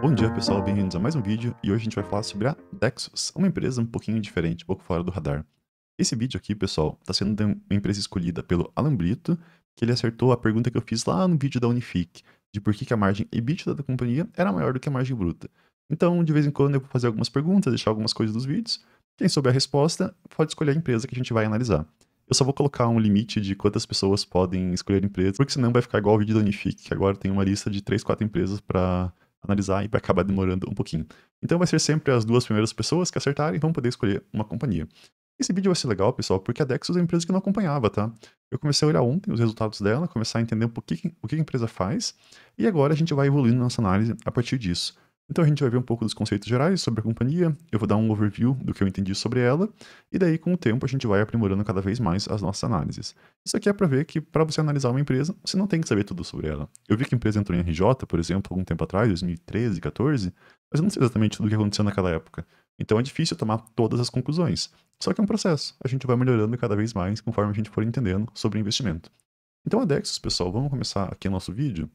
Bom dia pessoal, bem-vindos a mais um vídeo e hoje a gente vai falar sobre a Dexos, uma empresa um pouquinho diferente, um pouco fora do radar. Esse vídeo aqui, pessoal, está sendo uma empresa escolhida pelo Alambrito, que ele acertou a pergunta que eu fiz lá no vídeo da Unifique, de por que, que a margem EBITDA da companhia era maior do que a margem bruta. Então, de vez em quando eu vou fazer algumas perguntas, deixar algumas coisas nos vídeos, quem souber a resposta pode escolher a empresa que a gente vai analisar. Eu só vou colocar um limite de quantas pessoas podem escolher empresas, porque senão vai ficar igual o vídeo da Unifique, que agora tem uma lista de 3, 4 empresas para analisar e vai acabar uhum. demorando um pouquinho. Então vai ser sempre as duas primeiras pessoas que acertarem vão poder escolher uma companhia. Esse vídeo vai ser legal, pessoal, porque a Dexus é uma empresa que eu não acompanhava, tá? Eu comecei a olhar ontem os resultados dela, começar a entender um pouquinho o que a empresa faz, e agora a gente vai evoluindo nossa análise a partir disso. Então a gente vai ver um pouco dos conceitos gerais sobre a companhia, eu vou dar um overview do que eu entendi sobre ela, e daí com o tempo a gente vai aprimorando cada vez mais as nossas análises. Isso aqui é para ver que para você analisar uma empresa, você não tem que saber tudo sobre ela. Eu vi que a empresa entrou em RJ, por exemplo, algum tempo atrás, 2013, 14, mas eu não sei exatamente tudo o que aconteceu naquela época. Então é difícil tomar todas as conclusões. Só que é um processo, a gente vai melhorando cada vez mais conforme a gente for entendendo sobre investimento. Então a Dexos, pessoal, vamos começar aqui o nosso vídeo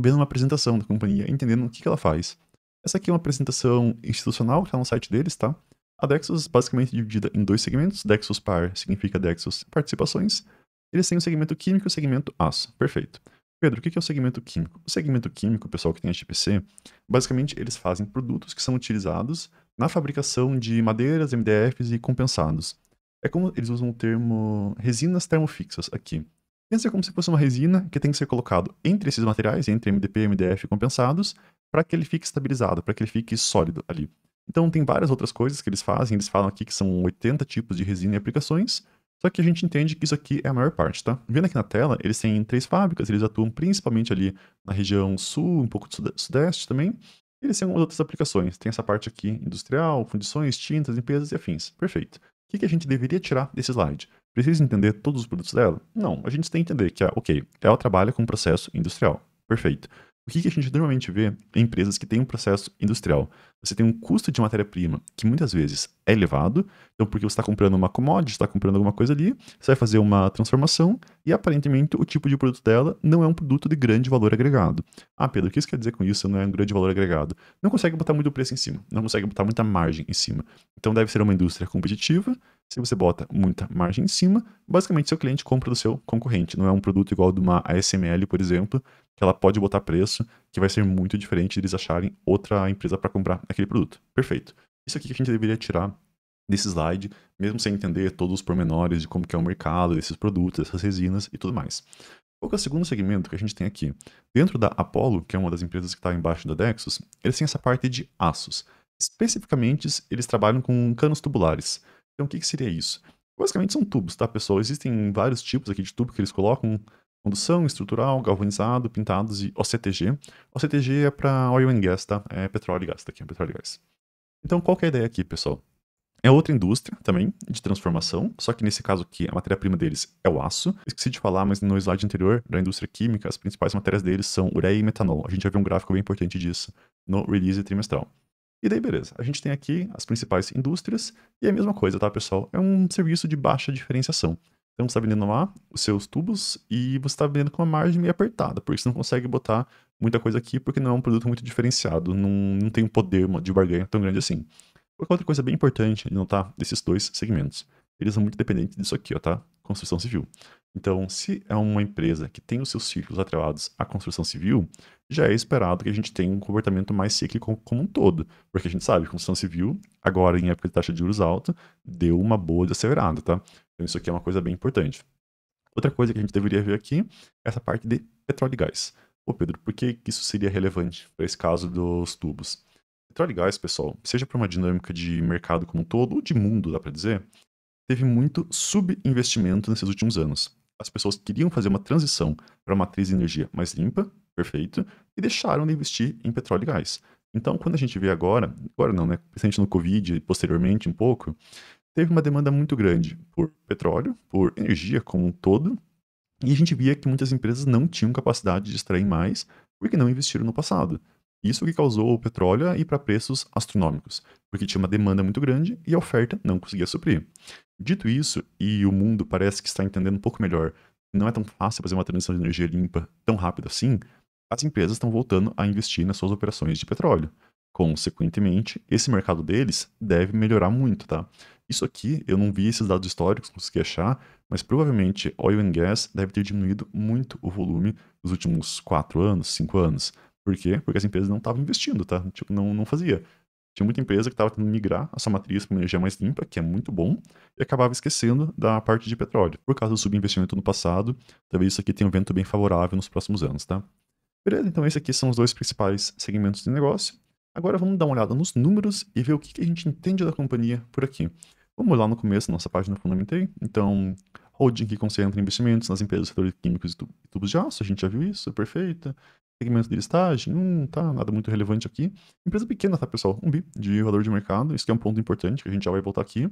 vendo uma apresentação da companhia, entendendo o que, que ela faz essa aqui é uma apresentação institucional que está no site deles, tá? A Dexos basicamente é dividida em dois segmentos. Dexos par significa Dexos participações. Eles têm o segmento químico e o segmento aço. Perfeito. Pedro, o que é o segmento químico? O segmento químico, pessoal que tem HPC, basicamente eles fazem produtos que são utilizados na fabricação de madeiras, MDFs e compensados. É como eles usam o termo resinas termofixas aqui. Pensa como se fosse uma resina que tem que ser colocado entre esses materiais, entre MDP e MDF compensados, para que ele fique estabilizado, para que ele fique sólido ali. Então tem várias outras coisas que eles fazem, eles falam aqui que são 80 tipos de resina e aplicações, só que a gente entende que isso aqui é a maior parte, tá? Vendo aqui na tela, eles têm três fábricas, eles atuam principalmente ali na região sul, um pouco do sudeste também. Eles têm algumas outras aplicações, tem essa parte aqui industrial, fundições, tintas, limpezas e afins. Perfeito. O que a gente deveria tirar desse slide? Precisa entender todos os produtos dela? Não, a gente tem que entender que, é, ok, ela trabalha com um processo industrial. Perfeito. O que a gente normalmente vê em empresas que têm um processo industrial? Você tem um custo de matéria-prima que muitas vezes é elevado, então porque você está comprando uma commodity, está comprando alguma coisa ali, você vai fazer uma transformação e aparentemente o tipo de produto dela não é um produto de grande valor agregado. Ah, Pedro, o que isso quer dizer com isso? Não é um grande valor agregado. Não consegue botar muito preço em cima, não consegue botar muita margem em cima. Então deve ser uma indústria competitiva se você bota muita margem em cima, basicamente seu cliente compra do seu concorrente. Não é um produto igual de uma ASML, por exemplo, que ela pode botar preço, que vai ser muito diferente deles acharem outra empresa para comprar aquele produto. Perfeito. Isso aqui que a gente deveria tirar desse slide, mesmo sem entender todos os pormenores de como que é o mercado desses produtos, dessas resinas e tudo mais. Qual é o segundo segmento que a gente tem aqui? Dentro da Apollo, que é uma das empresas que está embaixo da Dexus, eles têm essa parte de aços. Especificamente, eles trabalham com canos tubulares. Então, o que, que seria isso? Basicamente são tubos, tá, pessoal? Existem vários tipos aqui de tubo que eles colocam. Condução, estrutural, galvanizado, pintados e OCTG. OCTG é para oil and gas, tá? É petróleo e gás, tá aqui, é petróleo e gás. Então, qual que é a ideia aqui, pessoal? É outra indústria também de transformação, só que nesse caso aqui a matéria-prima deles é o aço. Esqueci de falar, mas no slide anterior da indústria química, as principais matérias deles são ureia e metanol. A gente já viu um gráfico bem importante disso no release trimestral. E daí, beleza. A gente tem aqui as principais indústrias, e é a mesma coisa, tá, pessoal? É um serviço de baixa diferenciação. Então, você está vendendo lá os seus tubos e você está vendendo com uma margem meio apertada, porque você não consegue botar muita coisa aqui, porque não é um produto muito diferenciado, não, não tem um poder de barganha tão grande assim. Outra coisa bem importante de notar tá, desses dois segmentos eles são muito dependentes disso aqui, ó, tá? Construção civil. Então, se é uma empresa que tem os seus ciclos atrelados à construção civil, já é esperado que a gente tenha um comportamento mais cíclico como um todo. Porque a gente sabe que construção civil, agora em época de taxa de juros alta, deu uma boa desacelerada, tá? Então, isso aqui é uma coisa bem importante. Outra coisa que a gente deveria ver aqui é essa parte de petróleo e gás. Ô Pedro, por que isso seria relevante para esse caso dos tubos? Petróleo e gás, pessoal, seja para uma dinâmica de mercado como um todo, ou de mundo, dá para dizer, teve muito subinvestimento nesses últimos anos. As pessoas queriam fazer uma transição para uma matriz de energia mais limpa, perfeito, e deixaram de investir em petróleo e gás. Então, quando a gente vê agora, agora não, né? Presente no Covid e posteriormente um pouco, teve uma demanda muito grande por petróleo, por energia como um todo, e a gente via que muitas empresas não tinham capacidade de extrair mais porque não investiram no passado. Isso que causou o petróleo ir para preços astronômicos, porque tinha uma demanda muito grande e a oferta não conseguia suprir. Dito isso, e o mundo parece que está entendendo um pouco melhor, não é tão fácil fazer uma transição de energia limpa tão rápido assim, as empresas estão voltando a investir nas suas operações de petróleo. Consequentemente, esse mercado deles deve melhorar muito, tá? Isso aqui, eu não vi esses dados históricos, consegui achar, mas provavelmente oil and gas deve ter diminuído muito o volume nos últimos 4 anos, 5 anos. Por quê? Porque as empresas não estavam investindo, tá? Tipo, não, não fazia. Tinha muita empresa que estava tentando migrar a sua matriz para uma energia mais limpa, que é muito bom, e acabava esquecendo da parte de petróleo. Por causa do subinvestimento no passado, talvez isso aqui tenha um vento bem favorável nos próximos anos, tá? Beleza, então esses aqui são os dois principais segmentos de negócio. Agora vamos dar uma olhada nos números e ver o que, que a gente entende da companhia por aqui. Vamos lá no começo, nossa página fundamentei. Então, holding que concentra investimentos nas empresas setores de químicos e tubos de aço, a gente já viu isso, perfeita segmento de listagem, não hum, tá nada muito relevante aqui. Empresa pequena, tá, pessoal? Um bi de valor de mercado, isso que é um ponto importante que a gente já vai voltar aqui.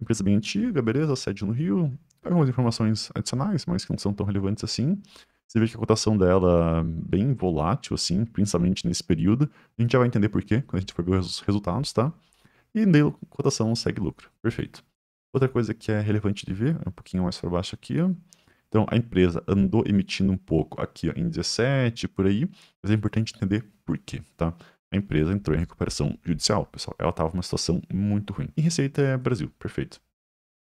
Empresa bem antiga, beleza, sede no Rio. Algumas informações adicionais, mas que não são tão relevantes assim. Você vê que a cotação dela é bem volátil, assim, principalmente nesse período. A gente já vai entender por quê quando a gente for ver os resultados, tá? E daí cotação segue lucro. Perfeito. Outra coisa que é relevante de ver, é um pouquinho mais para baixo aqui, então, a empresa andou emitindo um pouco aqui ó, em 17, por aí, mas é importante entender por quê, tá? A empresa entrou em recuperação judicial, pessoal. Ela estava numa situação muito ruim. E receita é Brasil, perfeito.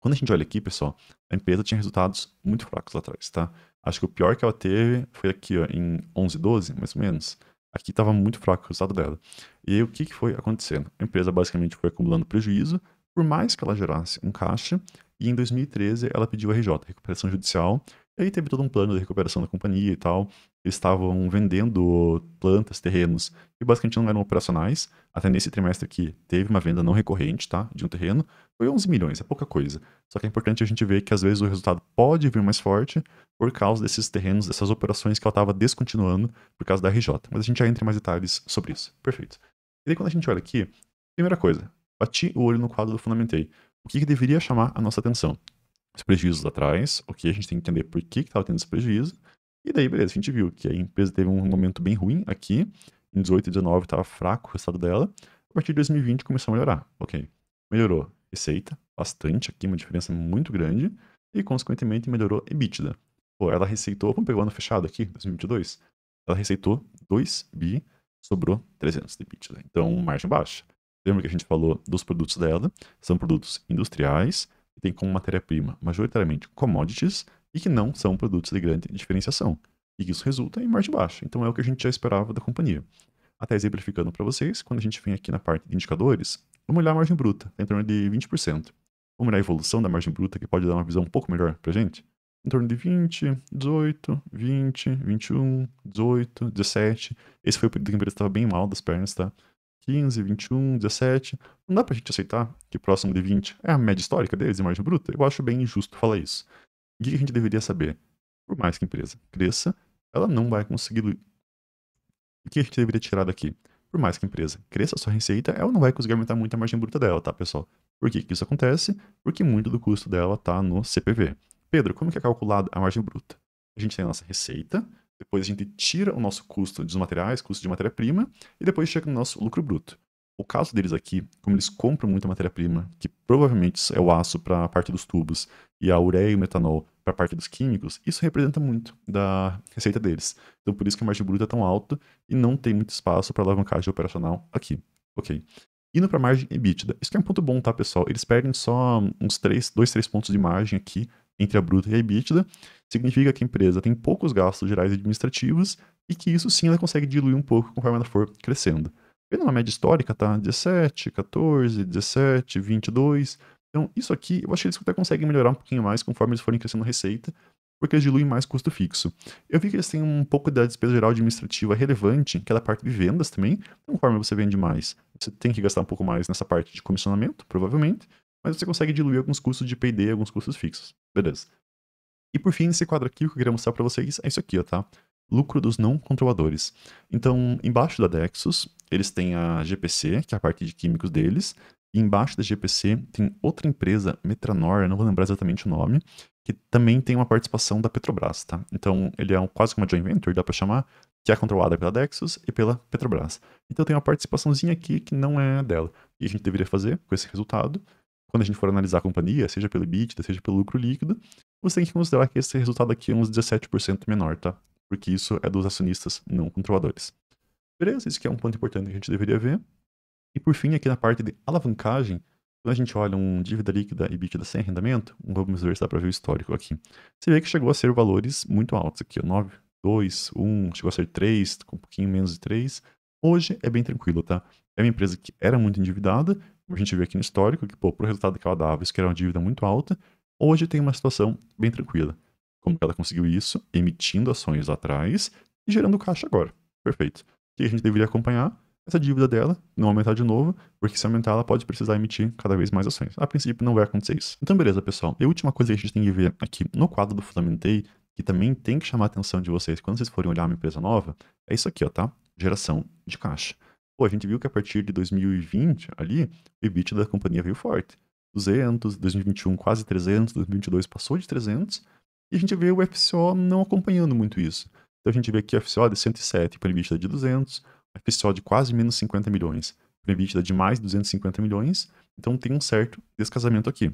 Quando a gente olha aqui, pessoal, a empresa tinha resultados muito fracos lá atrás, tá? Acho que o pior que ela teve foi aqui ó, em 11, 12, mais ou menos. Aqui estava muito fraco o resultado dela. E aí, o que, que foi acontecendo? A empresa basicamente foi acumulando prejuízo, por mais que ela gerasse um caixa, e em 2013 ela pediu a RJ, recuperação judicial. E aí teve todo um plano de recuperação da companhia e tal. Eles estavam vendendo plantas, terrenos, que basicamente não eram operacionais. Até nesse trimestre aqui teve uma venda não recorrente, tá? De um terreno. Foi 11 milhões, é pouca coisa. Só que é importante a gente ver que às vezes o resultado pode vir mais forte por causa desses terrenos, dessas operações que ela estava descontinuando por causa da RJ. Mas a gente já entra em mais detalhes sobre isso. Perfeito. E aí quando a gente olha aqui, primeira coisa, bati o olho no quadro do Fundamentei o que, que deveria chamar a nossa atenção? Os prejuízos lá atrás, ok, a gente tem que entender por que estava tendo esse prejuízo. E daí, beleza, a gente viu que a empresa teve um momento bem ruim aqui, em 18 e 19 estava fraco o resultado dela, a partir de 2020 começou a melhorar, ok. Melhorou receita, bastante aqui, uma diferença muito grande, e consequentemente melhorou EBITDA. Pô, ela receitou, vamos pegar o ano fechado aqui, 2022, ela receitou 2 bi, sobrou 300 de EBITDA, então margem baixa. Lembra que a gente falou dos produtos dela? São produtos industriais, que têm como matéria-prima majoritariamente commodities e que não são produtos de grande diferenciação. E que isso resulta em margem baixa. Então é o que a gente já esperava da companhia. Até exemplificando para vocês, quando a gente vem aqui na parte de indicadores, vamos olhar a margem bruta, tá em torno de 20%. Vamos olhar a evolução da margem bruta, que pode dar uma visão um pouco melhor para gente? Em torno de 20, 18, 20, 21, 18, 17. Esse foi o período que a empresa estava bem mal das pernas, tá? 15, 21, 17. Não dá pra gente aceitar que próximo de 20 é a média histórica deles, a margem bruta? Eu acho bem injusto falar isso. O que a gente deveria saber? Por mais que a empresa cresça, ela não vai conseguir. O que a gente deveria tirar daqui? Por mais que a empresa cresça a sua receita, ela não vai conseguir aumentar muito a margem bruta dela, tá, pessoal? Por que, que isso acontece? Porque muito do custo dela está no CPV. Pedro, como que é calculada a margem bruta? A gente tem a nossa receita, depois a gente tira o nosso custo dos materiais, custo de matéria-prima, e depois chega no nosso lucro bruto. O caso deles aqui, como eles compram muita matéria-prima, que provavelmente é o aço para a parte dos tubos e a ureia e o metanol para a parte dos químicos, isso representa muito da receita deles. Então por isso que a margem bruta é tão alta e não tem muito espaço para alavancagem operacional aqui. Ok. Indo para a margem EBITDA. Isso que é um ponto bom, tá, pessoal? Eles perdem só uns 3, 2, 3 pontos de margem aqui entre a bruta e a EBITDA, significa que a empresa tem poucos gastos gerais administrativos e que isso sim ela consegue diluir um pouco conforme ela for crescendo. Vendo uma média histórica, tá? 17, 14, 17, 22. Então, isso aqui, eu acho que eles até conseguem melhorar um pouquinho mais conforme eles forem crescendo a receita, porque eles diluem mais custo fixo. Eu vi que eles têm um pouco da despesa geral administrativa relevante, que é da parte de vendas também. Então, conforme você vende mais, você tem que gastar um pouco mais nessa parte de comissionamento, provavelmente, mas você consegue diluir alguns custos de P&D, alguns custos fixos. Beleza. E por fim, nesse quadro aqui, o que eu queria mostrar para vocês é isso aqui, ó, tá? Lucro dos não controladores. Então, embaixo da Dexus, eles têm a GPC, que é a parte de químicos deles, e embaixo da GPC tem outra empresa, Metranor, não vou lembrar exatamente o nome, que também tem uma participação da Petrobras, tá? Então, ele é um, quase como uma joint venture, dá para chamar, que é controlada pela Dexus e pela Petrobras. Então, tem uma participaçãozinha aqui que não é dela. E a gente deveria fazer com esse resultado quando a gente for analisar a companhia, seja pelo EBITDA, seja pelo lucro líquido, você tem que considerar que esse resultado aqui é uns 17% menor, tá? Porque isso é dos acionistas não controladores. Beleza? Isso que é um ponto importante que a gente deveria ver. E por fim, aqui na parte de alavancagem, quando a gente olha um dívida líquida e EBITDA sem arrendamento, vamos ver se dá para ver o histórico aqui. Você vê que chegou a ser valores muito altos aqui, 9, 2, 1, chegou a ser 3, com um pouquinho menos de 3. Hoje é bem tranquilo, tá? É uma empresa que era muito endividada como a gente vê aqui no histórico, que pô, pro resultado que ela dava, isso que era uma dívida muito alta, hoje tem uma situação bem tranquila. Como que ela conseguiu isso? Emitindo ações lá atrás e gerando caixa agora. Perfeito. O que a gente deveria acompanhar? Essa dívida dela não aumentar de novo, porque se aumentar ela pode precisar emitir cada vez mais ações. A princípio não vai acontecer isso. Então beleza, pessoal. E a última coisa que a gente tem que ver aqui no quadro do Fundamentei, que também tem que chamar a atenção de vocês quando vocês forem olhar uma empresa nova, é isso aqui, ó, tá? Geração de caixa. Pô, a gente viu que a partir de 2020 ali, o EBIT da companhia veio forte. 200, 2021 quase 300, 2022 passou de 300, e a gente vê o FCO não acompanhando muito isso. Então a gente vê aqui o FCO de 107 para o EBITDA de 200, FCO de quase menos 50 milhões, para o EBITDA de mais 250 milhões, então tem um certo descasamento aqui.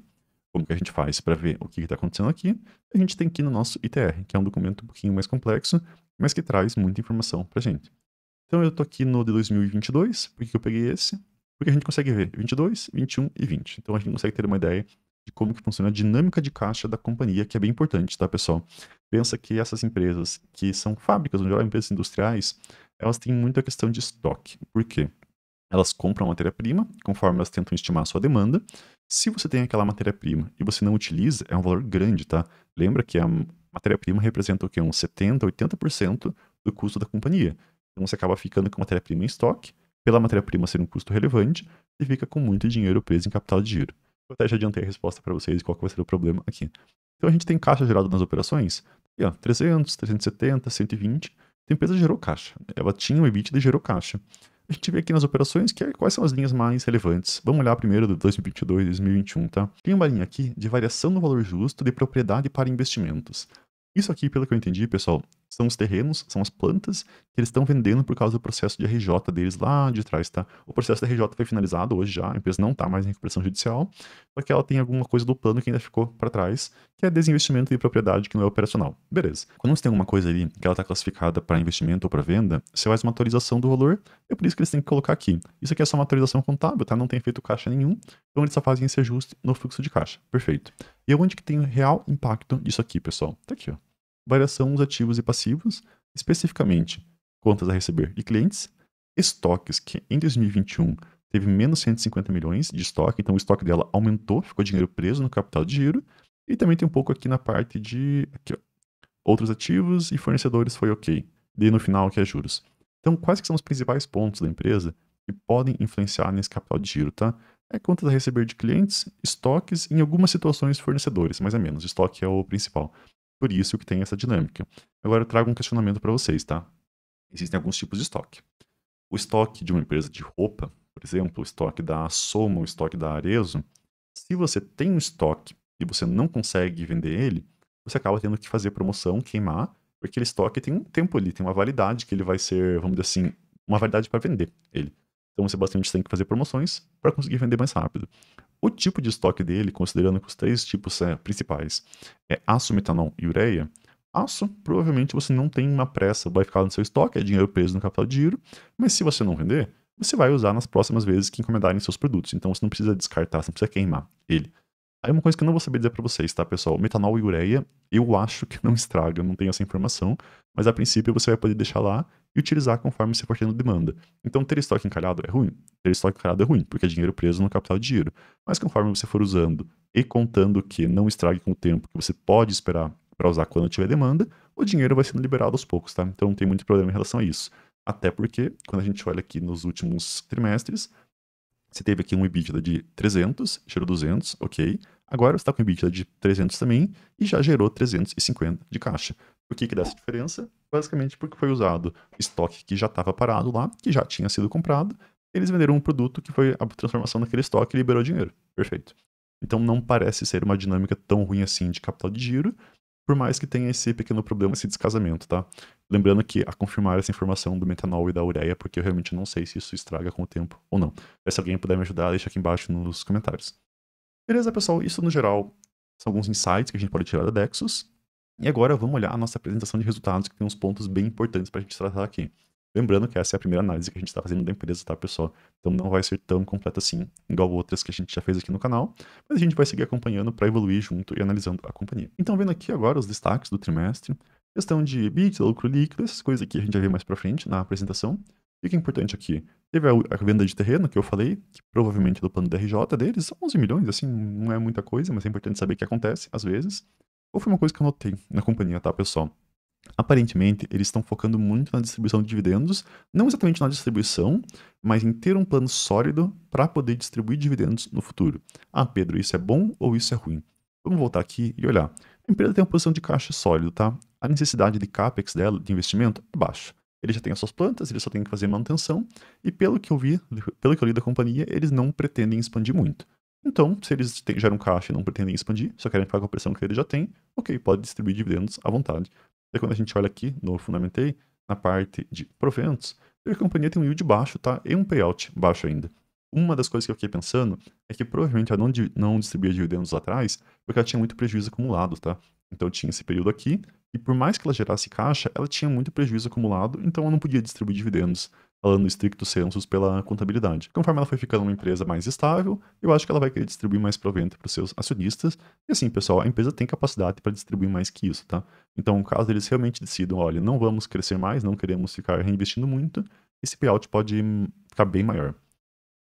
Como que a gente faz para ver o que está acontecendo aqui? A gente tem aqui no nosso ITR, que é um documento um pouquinho mais complexo, mas que traz muita informação para a gente. Então eu tô aqui no de 2022, por que eu peguei esse? Porque a gente consegue ver 22, 21 e 20. Então a gente consegue ter uma ideia de como que funciona a dinâmica de caixa da companhia, que é bem importante, tá, pessoal? Pensa que essas empresas que são fábricas, ou melhor, empresas industriais, elas têm muita questão de estoque. Por quê? Elas compram matéria-prima, conforme elas tentam estimar a sua demanda. Se você tem aquela matéria-prima e você não utiliza, é um valor grande, tá? Lembra que a matéria-prima representa o quê? Uns 70, 80% do custo da companhia. Então você acaba ficando com matéria-prima em estoque, pela matéria-prima ser um custo relevante, e fica com muito dinheiro preso em capital de giro. Eu até já adiantei a resposta para vocês e qual vai ser o problema aqui. Então a gente tem caixa gerado nas operações, e, ó, 300, 370, 120. A empresa gerou caixa. Né? Ela tinha um EBITDA e gerou caixa. A gente vê aqui nas operações que, é, quais são as linhas mais relevantes. Vamos olhar primeiro do 2022 e 2021, tá? Tem uma linha aqui de variação no valor justo de propriedade para investimentos. Isso aqui, pelo que eu entendi, pessoal, são os terrenos, são as plantas que eles estão vendendo por causa do processo de RJ deles lá de trás, tá? O processo da RJ foi finalizado hoje já, a empresa não está mais em recuperação judicial, só que ela tem alguma coisa do plano que ainda ficou para trás, que é desinvestimento de propriedade que não é operacional. Beleza. Quando você tem alguma coisa ali que ela está classificada para investimento ou para venda, você faz uma atualização do valor, é por isso que eles têm que colocar aqui. Isso aqui é só uma atualização contábil, tá? Não tem feito caixa nenhum, então eles só fazem esse ajuste no fluxo de caixa. Perfeito. E onde que tem real impacto disso aqui, pessoal? Tá aqui, ó variação nos ativos e passivos, especificamente contas a receber de clientes, estoques, que em 2021 teve menos 150 milhões de estoque, então o estoque dela aumentou, ficou dinheiro preso no capital de giro, e também tem um pouco aqui na parte de aqui, ó, outros ativos e fornecedores foi ok, e no final que é juros. Então, quais que são os principais pontos da empresa que podem influenciar nesse capital de giro, tá? É contas a receber de clientes, estoques, em algumas situações fornecedores, mais ou menos. Estoque é o principal. Por isso que tem essa dinâmica. Agora eu trago um questionamento para vocês, tá? Existem alguns tipos de estoque. O estoque de uma empresa de roupa, por exemplo, o estoque da Soma, o estoque da Arezo, se você tem um estoque e você não consegue vender ele, você acaba tendo que fazer promoção, queimar, porque aquele estoque tem um tempo ali, tem uma validade que ele vai ser, vamos dizer assim, uma validade para vender ele. Então você basicamente tem que fazer promoções para conseguir vender mais rápido. O tipo de estoque dele, considerando que os três tipos eh, principais é aço, metanol e ureia, aço, provavelmente você não tem uma pressa, vai ficar no seu estoque, é dinheiro preso no capital de giro, mas se você não vender você vai usar nas próximas vezes que encomendarem seus produtos, então você não precisa descartar, você não precisa queimar ele. Aí uma coisa que eu não vou saber dizer para vocês, tá, pessoal? Metanol e ureia, eu acho que não estraga, não tenho essa informação, mas a princípio você vai poder deixar lá e utilizar conforme você for tendo demanda. Então, ter estoque encalhado é ruim? Ter estoque encalhado é ruim, porque é dinheiro preso no capital de giro. Mas conforme você for usando e contando que não estrague com o tempo, que você pode esperar para usar quando tiver demanda, o dinheiro vai sendo liberado aos poucos, tá? Então não tem muito problema em relação a isso. Até porque, quando a gente olha aqui nos últimos trimestres, você teve aqui um EBITDA de 300, gerou 200, ok. Agora você está com EBITDA de 300 também e já gerou 350 de caixa. Por que, que dá essa diferença? Basicamente porque foi usado estoque que já estava parado lá, que já tinha sido comprado, eles venderam um produto que foi a transformação daquele estoque e liberou dinheiro. Perfeito. Então não parece ser uma dinâmica tão ruim assim de capital de giro, por mais que tenha esse pequeno problema, esse descasamento, tá? Lembrando que a confirmar essa informação do metanol e da ureia, porque eu realmente não sei se isso estraga com o tempo ou não. Se alguém puder me ajudar, deixa aqui embaixo nos comentários. Beleza, pessoal? Isso no geral são alguns insights que a gente pode tirar da Dexos. E agora vamos olhar a nossa apresentação de resultados, que tem uns pontos bem importantes para a gente tratar aqui. Lembrando que essa é a primeira análise que a gente está fazendo da empresa, tá, pessoal? Então não vai ser tão completa assim, igual outras que a gente já fez aqui no canal, mas a gente vai seguir acompanhando para evoluir junto e analisando a companhia. Então, vendo aqui agora os destaques do trimestre, questão de EBITDA, lucro líquido, essas coisas aqui a gente vai ver mais para frente na apresentação. E o que é importante aqui? Teve a venda de terreno, que eu falei, que provavelmente é do plano da RJ deles, 11 milhões, assim, não é muita coisa, mas é importante saber que acontece, às vezes. Ou foi uma coisa que eu notei na companhia, tá, pessoal? Aparentemente, eles estão focando muito na distribuição de dividendos, não exatamente na distribuição, mas em ter um plano sólido para poder distribuir dividendos no futuro. Ah, Pedro, isso é bom ou isso é ruim? Vamos voltar aqui e olhar. A empresa tem uma posição de caixa sólido, tá? A necessidade de capex dela, de investimento, é baixa. Ele já tem as suas plantas, ele só tem que fazer manutenção, e pelo que eu vi, pelo que eu li da companhia, eles não pretendem expandir muito. Então, se eles têm, geram caixa e não pretendem expandir, só querem ficar com a pressão que eles já têm, ok, pode distribuir dividendos à vontade. E quando a gente olha aqui no Fundamentei, na parte de proventos, a companhia tem um yield baixo, tá? E um payout baixo ainda. Uma das coisas que eu fiquei pensando é que provavelmente ela não, não distribuía dividendos lá atrás, porque ela tinha muito prejuízo acumulado, tá? Então tinha esse período aqui, e por mais que ela gerasse caixa, ela tinha muito prejuízo acumulado, então ela não podia distribuir dividendos falando estricto sensus pela contabilidade. Então, conforme ela foi ficando uma empresa mais estável, eu acho que ela vai querer distribuir mais provento para os seus acionistas. E assim, pessoal, a empresa tem capacidade para distribuir mais que isso, tá? Então, caso eles realmente decidam, olha, não vamos crescer mais, não queremos ficar reinvestindo muito, esse payout pode hum, ficar bem maior.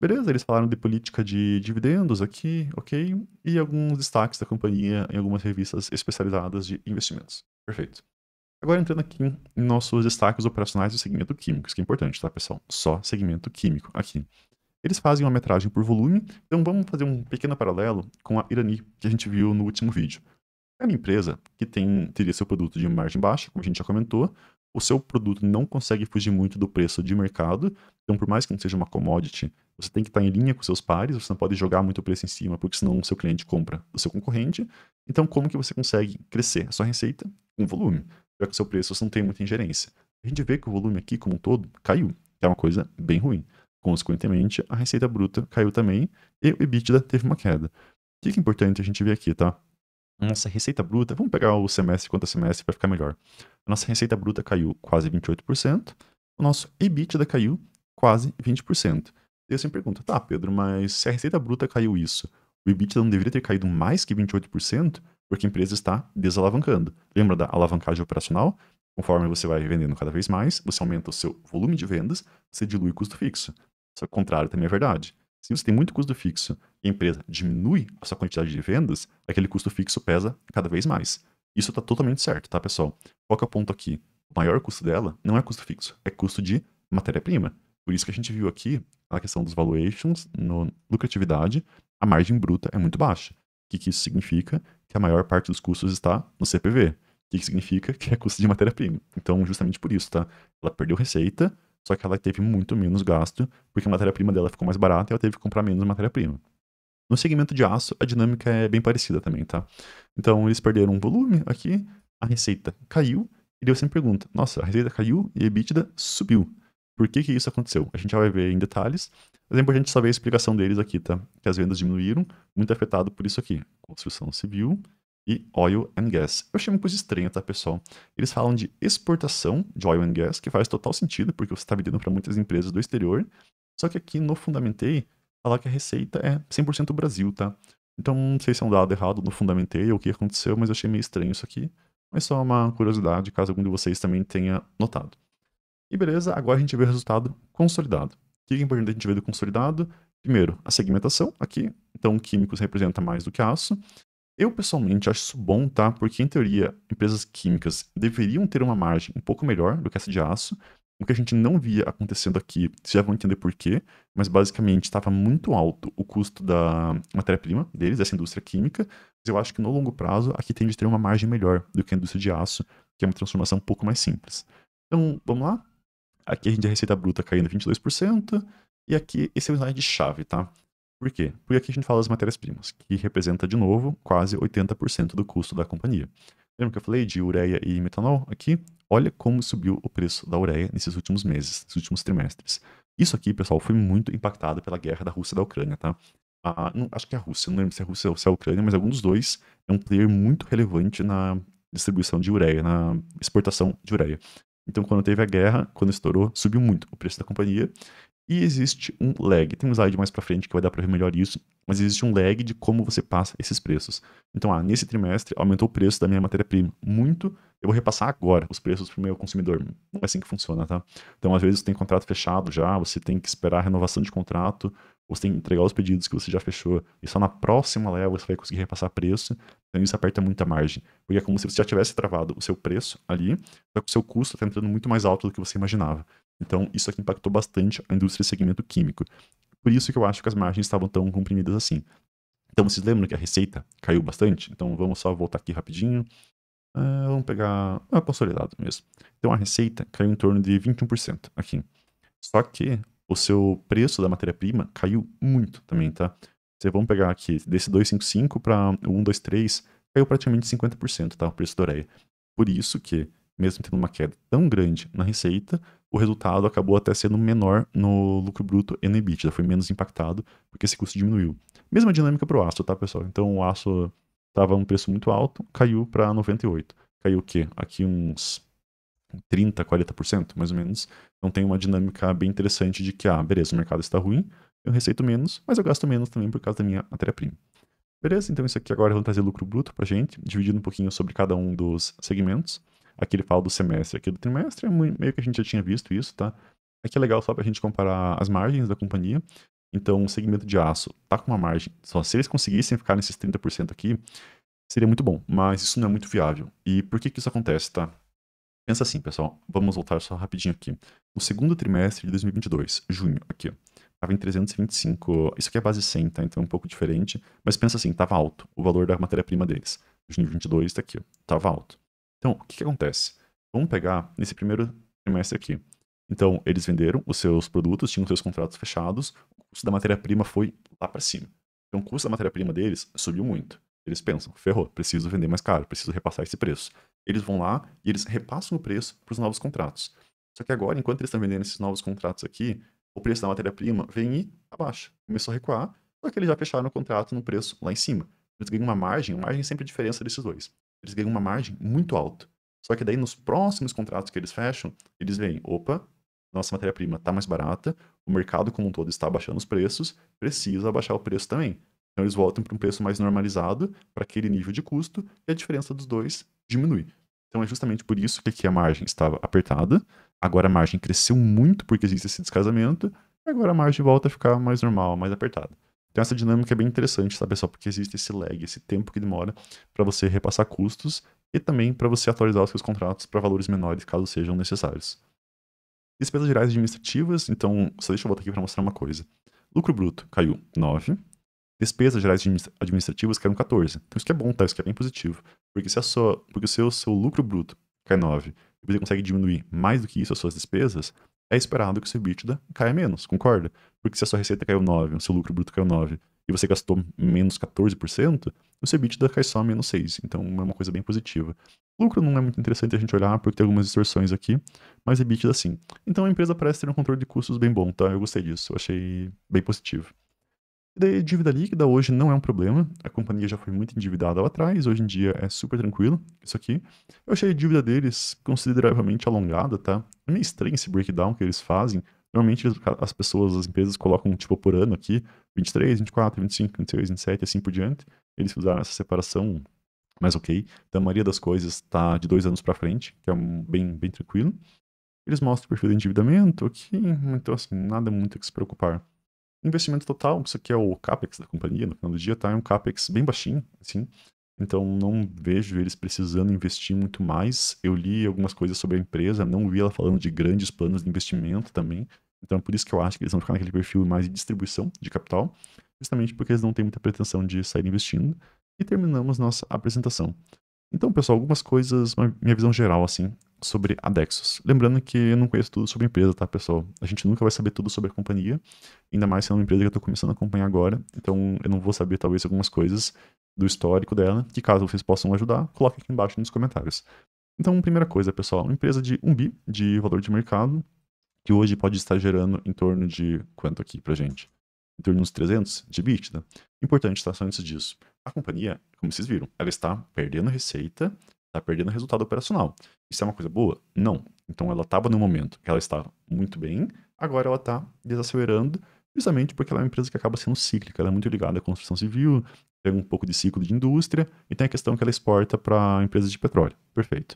Beleza, eles falaram de política de dividendos aqui, ok? E alguns destaques da companhia em algumas revistas especializadas de investimentos. Perfeito. Agora entrando aqui em nossos destaques operacionais do segmento químico, isso que é importante, tá, pessoal? Só segmento químico aqui. Eles fazem uma metragem por volume, então vamos fazer um pequeno paralelo com a Irani que a gente viu no último vídeo. É uma empresa que tem, teria seu produto de margem baixa, como a gente já comentou, o seu produto não consegue fugir muito do preço de mercado, então por mais que não seja uma commodity, você tem que estar tá em linha com seus pares, você não pode jogar muito o preço em cima, porque senão o seu cliente compra do seu concorrente. Então como que você consegue crescer a sua receita com volume? já que o seu preço você não tem muita ingerência. A gente vê que o volume aqui, como um todo, caiu, que é uma coisa bem ruim. Consequentemente, a receita bruta caiu também e o EBITDA teve uma queda. O que é importante a gente ver aqui, tá? Nossa receita bruta, vamos pegar o semestre contra semestre para ficar melhor. A nossa receita bruta caiu quase 28%, o nosso EBITDA caiu quase 20%. E eu sempre pergunto, tá, Pedro, mas se a receita bruta caiu isso, o EBITDA não deveria ter caído mais que 28%? Porque a empresa está desalavancando. Lembra da alavancagem operacional? Conforme você vai vendendo cada vez mais, você aumenta o seu volume de vendas, você dilui o custo fixo. Só que o contrário também é verdade. Se você tem muito custo fixo e a empresa diminui a sua quantidade de vendas, aquele custo fixo pesa cada vez mais. Isso está totalmente certo, tá, pessoal? Qual que é o ponto aqui? O maior custo dela não é custo fixo, é custo de matéria-prima. Por isso que a gente viu aqui, a questão dos valuations, no lucratividade, a margem bruta é muito baixa. O que, que isso significa? Que a maior parte dos custos está no CPV. O que, que significa que é custo de matéria-prima. Então, justamente por isso, tá? Ela perdeu receita, só que ela teve muito menos gasto, porque a matéria-prima dela ficou mais barata e ela teve que comprar menos matéria-prima. No segmento de aço, a dinâmica é bem parecida também, tá? Então, eles perderam um volume aqui, a receita caiu, e eu sempre pergunto, nossa, a receita caiu e a EBITDA subiu. Por que, que isso aconteceu? A gente já vai ver em detalhes. Mas é importante saber a explicação deles aqui, tá? Que as vendas diminuíram, muito afetado por isso aqui. Construção civil e oil and gas. Eu achei uma coisa estranha, tá, pessoal? Eles falam de exportação de oil and gas, que faz total sentido, porque você está vendendo para muitas empresas do exterior. Só que aqui no Fundamentei, falar que a receita é 100% Brasil, tá? Então, não sei se é um dado errado no Fundamentei ou o que aconteceu, mas eu achei meio estranho isso aqui. Mas só uma curiosidade, caso algum de vocês também tenha notado. E beleza, agora a gente vê o resultado consolidado. O que é importante a gente ver do consolidado? Primeiro, a segmentação aqui. Então, químicos representa mais do que aço. Eu, pessoalmente, acho isso bom, tá? Porque, em teoria, empresas químicas deveriam ter uma margem um pouco melhor do que essa de aço. O que a gente não via acontecendo aqui, vocês já vão entender por quê, mas basicamente estava muito alto o custo da matéria-prima deles, dessa indústria química. Mas eu acho que no longo prazo aqui tende a ter uma margem melhor do que a indústria de aço, que é uma transformação um pouco mais simples. Então, vamos lá? Aqui a gente tem a receita bruta caindo 22%. E aqui esse é o slide de chave, tá? Por quê? Porque aqui a gente fala das matérias-primas, que representa, de novo, quase 80% do custo da companhia. Lembra que eu falei de ureia e metanol aqui? Olha como subiu o preço da ureia nesses últimos meses, nesses últimos trimestres. Isso aqui, pessoal, foi muito impactado pela guerra da Rússia e da Ucrânia, tá? A, não, acho que é a Rússia, não lembro se é a Rússia ou se é a Ucrânia, mas algum dos dois é um player muito relevante na distribuição de ureia, na exportação de ureia. Então, quando teve a guerra, quando estourou, subiu muito o preço da companhia. E existe um lag. Tem um slide mais para frente que vai dar para ver melhor isso, mas existe um lag de como você passa esses preços. Então, ah, nesse trimestre aumentou o preço da minha matéria-prima muito, eu vou repassar agora os preços para o meu consumidor. Não é assim que funciona, tá? Então, às vezes, tem contrato fechado já, você tem que esperar a renovação de contrato, você tem que entregar os pedidos que você já fechou, e só na próxima leva você vai conseguir repassar preço, então isso aperta muita margem. Porque é como se você já tivesse travado o seu preço ali, só que o seu custo está entrando muito mais alto do que você imaginava. Então isso aqui impactou bastante a indústria e segmento químico. Por isso que eu acho que as margens estavam tão comprimidas assim. Então vocês lembram que a receita caiu bastante? Então vamos só voltar aqui rapidinho. Ah, vamos pegar ah, consolidado mesmo. Então a receita caiu em torno de 21% aqui. Só que o seu preço da matéria-prima caiu muito também, hum. tá? Você vamos pegar aqui, desse 255 para 123, caiu praticamente 50%, tá? O preço da ureia. Por isso que, mesmo tendo uma queda tão grande na receita, o resultado acabou até sendo menor no lucro bruto e no EBITDA, foi menos impactado, porque esse custo diminuiu. Mesma dinâmica para o aço, tá, pessoal? Então o aço estava um preço muito alto, caiu para 98. Caiu o quê? Aqui uns 30%, 40%, mais ou menos. Então tem uma dinâmica bem interessante de que, ah, beleza, o mercado está ruim, eu receito menos, mas eu gasto menos também por causa da minha matéria-prima. Beleza, então isso aqui agora é vai trazer lucro bruto para gente, dividindo um pouquinho sobre cada um dos segmentos. Aqui ele fala do semestre, aqui do trimestre, é meio que a gente já tinha visto isso, tá? Aqui é legal só para a gente comparar as margens da companhia. Então, o segmento de aço tá com uma margem. Só se eles conseguissem ficar nesses 30% aqui, seria muito bom, mas isso não é muito viável. E por que, que isso acontece, tá? Pensa assim, pessoal. Vamos voltar só rapidinho aqui. No segundo trimestre de 2022, junho, aqui, ó. Tava em 325. Isso aqui é base 100, tá? Então é um pouco diferente. Mas pensa assim, estava alto o valor da matéria-prima deles. Junho de 22 está aqui, ó. alto. Então, o que, que acontece? Vamos pegar nesse primeiro trimestre aqui. Então, eles venderam os seus produtos, tinham seus contratos fechados, o custo da matéria-prima foi lá para cima. Então, o custo da matéria-prima deles subiu muito. Eles pensam, ferrou, preciso vender mais caro, preciso repassar esse preço eles vão lá e eles repassam o preço para os novos contratos. Só que agora, enquanto eles estão vendendo esses novos contratos aqui, o preço da matéria-prima vem e abaixa. Começou a recuar, só que eles já fecharam o contrato no preço lá em cima. Eles ganham uma margem, a margem é sempre a diferença desses dois. Eles ganham uma margem muito alta. Só que daí nos próximos contratos que eles fecham, eles veem, opa, nossa matéria-prima está mais barata, o mercado como um todo está abaixando os preços, precisa abaixar o preço também. Então eles voltam para um preço mais normalizado, para aquele nível de custo, e a diferença dos dois diminuir. Então é justamente por isso que aqui a margem estava apertada, agora a margem cresceu muito porque existe esse descasamento, e agora a margem volta a ficar mais normal, mais apertada. Então essa dinâmica é bem interessante, sabe, pessoal? Porque existe esse lag, esse tempo que demora para você repassar custos e também para você atualizar os seus contratos para valores menores, caso sejam necessários. Despesas gerais administrativas, então, só deixa eu voltar aqui para mostrar uma coisa. Lucro bruto caiu 9, despesas gerais administrativas caíram 14. Então isso que é bom, tá? Isso que é bem positivo. Porque se, a sua, porque o seu lucro bruto cai 9 é e você consegue diminuir mais do que isso as suas despesas, é esperado que o seu EBITDA caia menos, concorda? Porque se a sua receita caiu 9, o seu lucro bruto caiu 9 e você gastou menos 14%, o seu EBITDA cai só menos 6. Então é uma coisa bem positiva. Lucro não é muito interessante a gente olhar porque tem algumas distorções aqui, mas EBITDA sim. Então a empresa parece ter um controle de custos bem bom, tá? Eu gostei disso, achei bem positivo daí, dívida líquida hoje não é um problema. A companhia já foi muito endividada lá atrás, hoje em dia é super tranquilo isso aqui. Eu achei a dívida deles consideravelmente alongada, tá? É meio estranho esse breakdown que eles fazem. Normalmente as pessoas, as empresas colocam tipo por ano aqui, 23, 24, 25, 26, 27 assim por diante. Eles usaram essa separação, mas ok. Então a maioria das coisas está de dois anos para frente, que é um, bem, bem tranquilo. Eles mostram o perfil de endividamento aqui, então assim, nada muito a se preocupar. Investimento total, isso aqui é o CAPEX da companhia, no final do dia, tá? É um CAPEX bem baixinho, assim. Então, não vejo eles precisando investir muito mais. Eu li algumas coisas sobre a empresa, não vi ela falando de grandes planos de investimento também. Então, é por isso que eu acho que eles vão ficar naquele perfil mais de distribuição de capital, justamente porque eles não têm muita pretensão de sair investindo. E terminamos nossa apresentação. Então, pessoal, algumas coisas, minha visão geral, assim, sobre a Dexus, Lembrando que eu não conheço tudo sobre a empresa, tá, pessoal? A gente nunca vai saber tudo sobre a companhia, ainda mais sendo é uma empresa que eu tô começando a acompanhar agora, então eu não vou saber talvez algumas coisas do histórico dela, que caso vocês possam ajudar, coloque aqui embaixo nos comentários. Então, primeira coisa, pessoal, uma empresa de 1 bi de valor de mercado, que hoje pode estar gerando em torno de quanto aqui pra gente? Em torno de uns 300 de EBITDA. Importante, estar tá, Só antes disso. A companhia, como vocês viram, ela está perdendo receita Tá perdendo resultado operacional. Isso é uma coisa boa? Não. Então ela estava no momento que ela estava muito bem, agora ela está desacelerando, justamente porque ela é uma empresa que acaba sendo cíclica, ela é muito ligada à construção civil, pega um pouco de ciclo de indústria e tem a questão que ela exporta para empresas de petróleo. Perfeito.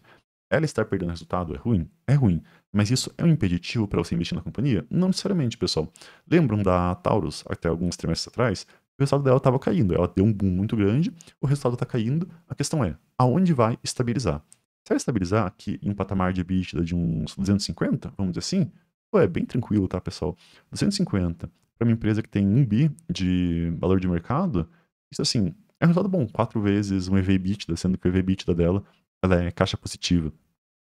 Ela estar perdendo resultado é ruim? É ruim. Mas isso é um impeditivo para você investir na companhia? Não necessariamente, pessoal. Lembram da Taurus, até alguns trimestres atrás? O resultado dela estava caindo. Ela deu um boom muito grande, o resultado está caindo. A questão é, aonde vai estabilizar. Se vai estabilizar aqui em um patamar de EBITDA de uns 250, vamos dizer assim, pô, é bem tranquilo, tá, pessoal? 250 para uma empresa que tem 1 bi de valor de mercado, isso assim, é um resultado bom. Quatro vezes um EV EBITDA, sendo que o EV EBITDA dela ela é caixa positiva.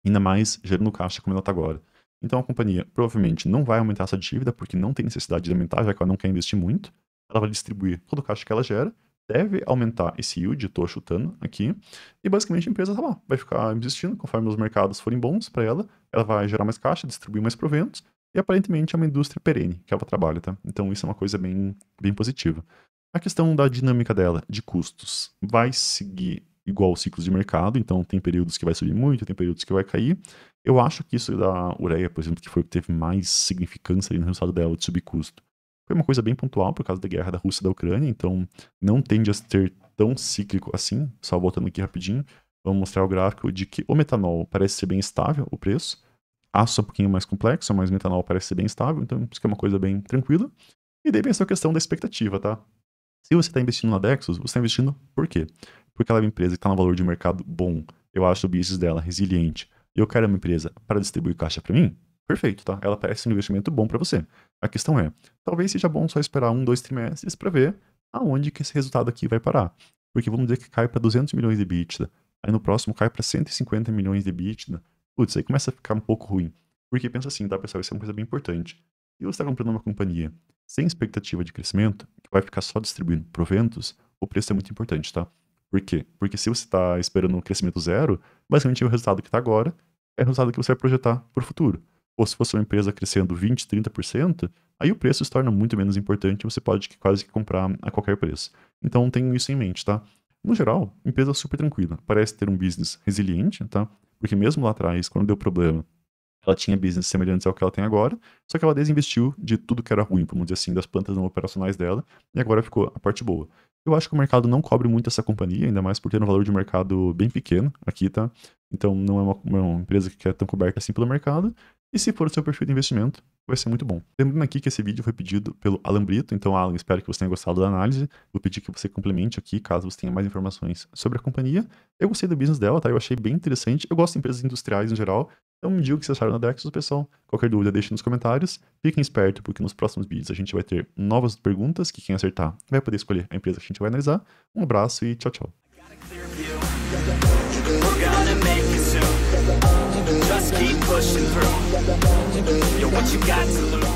Ainda mais gerando caixa como ela está agora. Então a companhia provavelmente não vai aumentar essa dívida, porque não tem necessidade de aumentar, já que ela não quer investir muito. Ela vai distribuir todo o caixa que ela gera deve aumentar esse yield, estou chutando aqui, e basicamente a empresa tá lá, vai ficar investindo conforme os mercados forem bons para ela, ela vai gerar mais caixa, distribuir mais proventos, e aparentemente é uma indústria perene que ela trabalha, tá? Então isso é uma coisa bem, bem positiva. A questão da dinâmica dela, de custos, vai seguir igual os ciclos de mercado, então tem períodos que vai subir muito, tem períodos que vai cair. Eu acho que isso da ureia, por exemplo, que foi o que teve mais significância no resultado dela de subir custo, foi uma coisa bem pontual por causa da guerra da Rússia e da Ucrânia, então não tende a ser tão cíclico assim. Só voltando aqui rapidinho, vamos mostrar o gráfico de que o metanol parece ser bem estável, o preço. Aço é um pouquinho mais complexo, mas o metanol parece ser bem estável, então isso é uma coisa bem tranquila. E daí vem essa questão da expectativa, tá? Se você está investindo na Dexos, você está investindo por quê? Porque ela é uma empresa que está no valor de mercado bom, eu acho o business dela resiliente, eu quero uma empresa para distribuir caixa para mim? perfeito, tá? Ela parece tá, um investimento bom para você. A questão é, talvez seja bom só esperar um, dois trimestres para ver aonde que esse resultado aqui vai parar. Porque vamos dizer que cai para 200 milhões de EBITDA, aí no próximo cai para 150 milhões de EBITDA. Putz, aí começa a ficar um pouco ruim. Porque pensa assim, tá, pessoal? Isso é uma coisa bem importante. Se você está comprando uma companhia sem expectativa de crescimento, que vai ficar só distribuindo proventos, o preço é muito importante, tá? Por quê? Porque se você está esperando um crescimento zero, basicamente o resultado que está agora é o resultado que você vai projetar para o futuro. Ou se fosse uma empresa crescendo 20%, 30%, aí o preço se torna muito menos importante, e você pode quase que comprar a qualquer preço. Então tenho isso em mente, tá? No geral, empresa super tranquila. Parece ter um business resiliente, tá? Porque mesmo lá atrás, quando deu problema, ela tinha business semelhantes ao que ela tem agora, só que ela desinvestiu de tudo que era ruim, vamos dizer assim, das plantas não operacionais dela, e agora ficou a parte boa. Eu acho que o mercado não cobre muito essa companhia, ainda mais por ter um valor de mercado bem pequeno aqui, tá? Então não é uma, uma empresa que é tão coberta assim pelo mercado, e se for o seu perfil de investimento, vai ser muito bom. Lembrando aqui que esse vídeo foi pedido pelo Alan Brito, então Alan, espero que você tenha gostado da análise. Vou pedir que você complemente aqui, caso você tenha mais informações sobre a companhia. Eu gostei do business dela, tá? Eu achei bem interessante. Eu gosto de empresas industriais em geral. Então me diga o que vocês acharam da Dexos, pessoal. Qualquer dúvida, deixe nos comentários. Fiquem espertos, porque nos próximos vídeos a gente vai ter novas perguntas, que quem acertar vai poder escolher a empresa que a gente vai analisar. Um abraço e tchau, tchau. pushing through. You're what you got to lose.